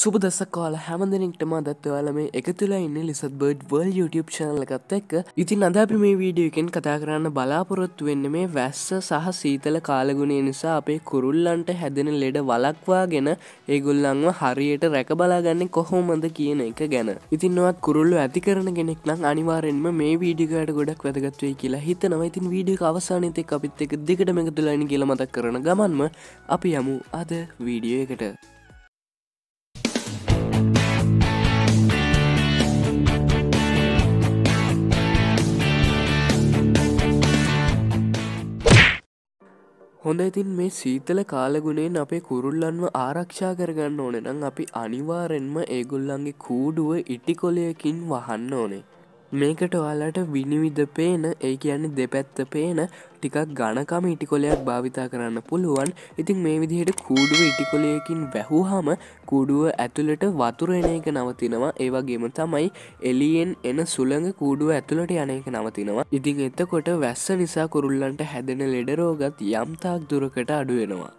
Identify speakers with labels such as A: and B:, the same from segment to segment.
A: සුබ දසක්කාල හැමදෙනෙක්ටම දත් ඔයාල මේ එකතුලා ඉන්න ලිසත් බර්ඩ් වල් YouTube චනල එකත් එක්ක ඉතින් අද අපි මේ වීඩියෝකෙන් කතා කරන්න බලාපොරොත්තු වෙන්න මේ වැස්ස සහ සීතල කාලගුණේ නිසා අපේ කුරුල්ලන්ට හැදෙන ලෙඩ වලක්වාගෙන ඒගොල්ලන්ව හරියට රැක බලාගන්නේ කොහොමද කියන එක ගැන ඉතින්වත් කුරුල්ලු ඇති කරන කෙනෙක් නම් අනිවාරෙන්ම මේ වීඩිකයට ගොඩක් වැදගත්වේ කියලා හිතනවා ඉතින් වීඩියක අවසානතෙක් අපිත් එක දිගටම එකතුලානි කියල මතක් කරන ගමන්ම අපි යමු අද වීඩියෝ එකට හොඳ ඉතින් මේ සීතල කාලගුණයෙන් අපේ කුරුල්ලන්ව ආරක්ෂා කරගන්න ඕනෙ නම් අපි අනිවාරෙන්ම ඒගොල්ලන්ගේ කූඩුව ඉටි කොලයකින් වහන්න ඕනේ මේකට ඔයාලට විනිවිධ පේන ඒ කියන්නේ දෙපැත්ත පේන ටිකක් ගණකම ඉටිකොලයක් භාවිතා කරන්න පුළුවන් ඉතින් මේ විදිහට කූඩුව ඉටිකොලයකින් වැැහූහම කුඩුව ඇතුළට වතුර එන එක නවතිනවා ඒවගේම තමයි එලියෙන් එන සුළඟ කූඩුව ඇතුළට යන එක නවතිනවා ඉතින් එතකොට වැස්ස නිසා කුරුල්ලන්ට හැදෙන ලෙඩරෝගත් යම්තාක් දුරකට අඩුවෙනවා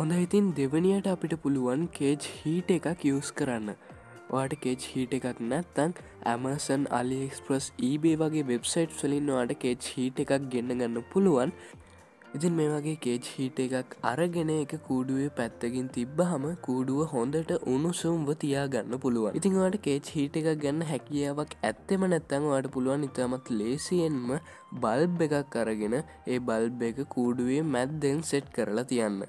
A: හොඳ ඉතින් දෙවනියට අපිට පුළුවන් කේජ් හීට එකක් යස් කරන්න වාට කෙච් හිට එකක් නැත්තං ඇමසන් අලිෙක්ස්ප්‍රස් ඊබේ වගේ වෙබ්සයිට් සලින් වාට කෙච් හිට එකක් ගෙන්න්න ගන්න පුළුවන් ඉතින් මේ වගේ කේච් හිට එකක් අරගෙන එක කූඩුවේ පැත්තකින් තිබ්බ හම කූඩුව හොඳට උණුසුම්ව තියාගන්න පුළුවන් ඉතිංවාට කේච් හිට එකක් ගන්න හැකියාවක් ඇත්තෙම නැත්තංවාට පුළුවන් ඉතාමත් ලේසියෙන්ම බල්බ් එකක් අරගෙන ඒ බල්බ් එක කූඩුවේ මැද්දෙන් සෙට් කරලා තියන්න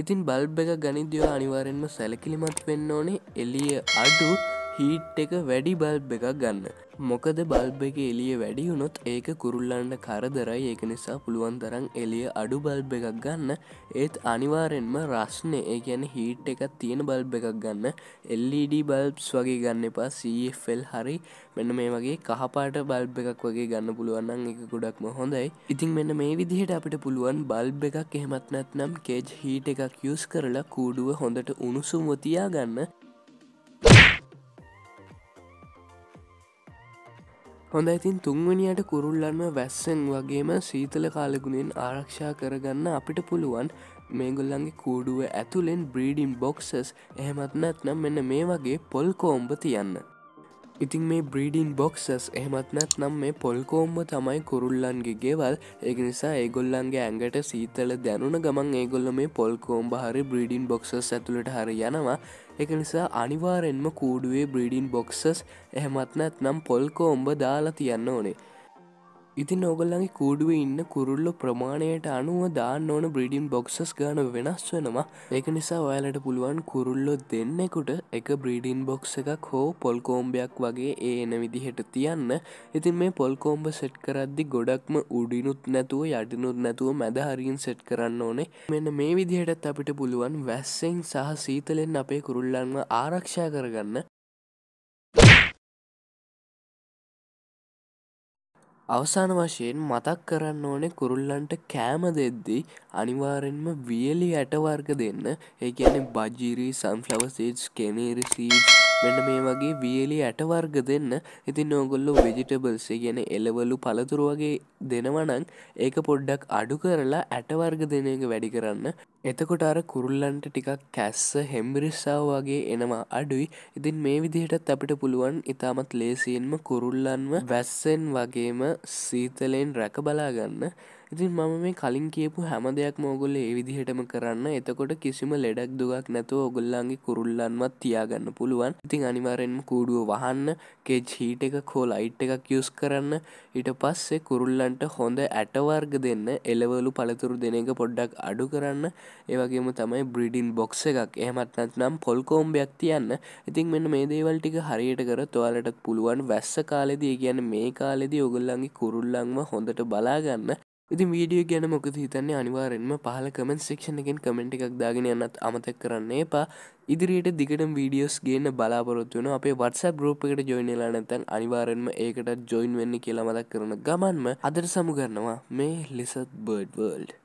A: ඉතින් බල්බ එක ගනිද්‍යව අනිවාරෙන්ම සැලකිලිමත් වෙන්න ඕනේ එලිය අඩු හීට් එක වැඩි බල්බ් එකක් ගන්න මොකද බල්බ එක එලිය වැඩි වුණොත් ඒක කුරුල්ලන්න කරදරයි ඒක නිසා පුළුවන් තරම් එලිය අඩු බල්බ එකක් ගන්න ඒත් අනිවාරෙන්ම රශ්නය ඒ ගැන හීට් එකක් තියෙන බල්බ එකක් ගන්න එල්ඩ බල්බ්ස් e වගේ ගන්න එපා සFල් හරි මෙන්න මේ වගේ කහපාට බල්බ එකක් වගේ ගන්න පුළුවන්න්න එක ගොඩක්ම හොඳයි ඉතින් මෙන්න මේ විදිහට අපිට පුළුවන් බල්බ එකක් එහෙමත් නැත්නම් කෙජ් හීට එකක් යුස් කරලා කූඩුව හොඳට උණුසුමතියා ගන්න හොඳ ඇතින් තුන්වනියට කුරුල්ලන්ම වැස්සෙන් වගේම සීතල කාලගුණෙන් ආරක්ෂා කරගන්න අපිට පුළුවන් මේගොල්ලන්ගේ කූඩුව ඇතුළෙන් බ්‍රීඩිම් බොක්සස් එහෙමත් නැත්නම් මෙන්න මේ වගේ පොල් කෝම්භ තියන්න ඉතින් මේ බ්‍රීඩින් බොක්සස් එහමත්නත් නම් මේ පොල්කෝම්ම තමයි කුරුල්ලන්ගේ ගෙවල් ඒක නිසා ඒගොල්ලන්ගේ ඇඟට සීතල දැනුන ගමන් ඒගොල්ල මේ පොල්කෝම් හරි බ්‍රීඩින් බොක්සස් ඇතුළට හරි යනවා එක නිසා අනිවාරෙන්ම කූඩුවේ බ්‍රීඩින් බොක්සස් එහමත්නත් නම් පොල්කෝම්බ දාලා තියන්න ඕනේ ඉතින් ඔගල්ලගේ කූඩුව ඉන්න කුරුල්ල ප්‍රමාණයට අනුව දාන්න ඕන බ්‍රීඩිම් බොක්සස් ගාන වෙනස් වෙනවා ඒක නිසා ඔයාලට පුළුවන් කුරුල්ලො දෙන්නෙකුට එක බ්‍රීඩින් බොක්ස එකක් හෝ පොල්කෝම්බයක් වගේ ඒ එන විදිහට තියන්න ඉතින් මේ පොල්කෝම්බ සෙට් කරද්දි ගොඩක්ම උඩිනුත් නැතුව යටිනුත් නැතුව මැදහරින් සෙට් කරන්න ඕනේ මෙන්න මේ විදිහටත් අපිට පුළුවන් වැස්සෙන් සහ සීතලෙන් අපේ කුරුල්ලන්ව ආරක්ෂා කරගන්න අවසාන වශයෙන් මතක් කරන්න ඕනේ කුරුල්ලන්ට කෑම දෙද්දී අනිවාරෙන්ම වියලි ඇටවර්ග දෙන්න ඒ කියන්නේ බජිරි සම්ෆලවසිීට් කෙනේරිසිී මෙන්න මේ වගේ වියලි ඇටවර්ග දෙන්න ඉතින් නෝගොල්ලො වෙජිටබල්සේ ගැන එලවලු පළතුරු වගේ දෙනවනං ඒක පොඩ්ඩක් අඩු කරලා ඇටවර්ග දෙන එක වැඩි කරන්න එතකොට අර කුරුල්ලන්ට ටිකක් කැස්ස හෙම්බිරිස්සාාව වගේ එනවා අඩුයි ඉතින් මේ විදිහටත් අපිට පුළුවන් ඉතාමත් ලේසියෙන්ම කුරුල්ලන්ම වැස්සෙන් වගේම සීතලයෙන් රැක බලාගන්න ඉතින් මම මේ කලින් කියපු හැම දෙයක් මෝගොල්ල ඒ විදිහටම කරන්න එතකොට කිසිම ලෙඩක් දුගක් නැතුව ඔගොල්ලන්ගේ කුරුල්ලන්මත් තියාගන්න පුළුවන් ඉතින් අනිවාරෙන්ම කූඩුව වහන්න කෙජ් හීට එක කෝ ලයිට් එකක් යුස් කරන්න ඊට පස්සේ කුරුල්ලන්ට හොඳ ඇටවර්ග දෙන්න එලවලු පළතුරු දෙන එක පොඩ්ඩක් අඩු කරන්න ඒවගේම තමයි බ්‍රිඩින් බොක්ස එකක් එහමත්නත් නම් පොල්කෝම්බයක් තියන්න ඉතින් මෙන්න මේ දේවල් ටික හරියට කර තුවාලටත් පුළුවන් වැස්ස කාලෙදී ගැන මේ කාලෙදී ඔගොල්ලන්ගේ කුරුල්ලංම හොඳට බලාගන්න ඉති වීඩියෝ ගැන මොකද හිතන්නේ අනිවාරෙන්ම පහල කමෙන්ට් සෙක්ෂණ එකෙන් කමෙන්ට් එකක් දාගෙන යන්නත් අමතක් කරන්න එපා ඉදිරියට දිගටම වීඩියෝස් ගේන්න බලාපොරොත්තු වෙන අපේ WhatsApp group එකට join වෙලා නැත්නම් අනිවාර්යෙන්ම ඒකටත් join වෙන්න කියලා මතක් කරන ගමන්ම අදට සමු ගන්නවා මේ ලිසත් බර්ඩ් වර්ල්ඩ්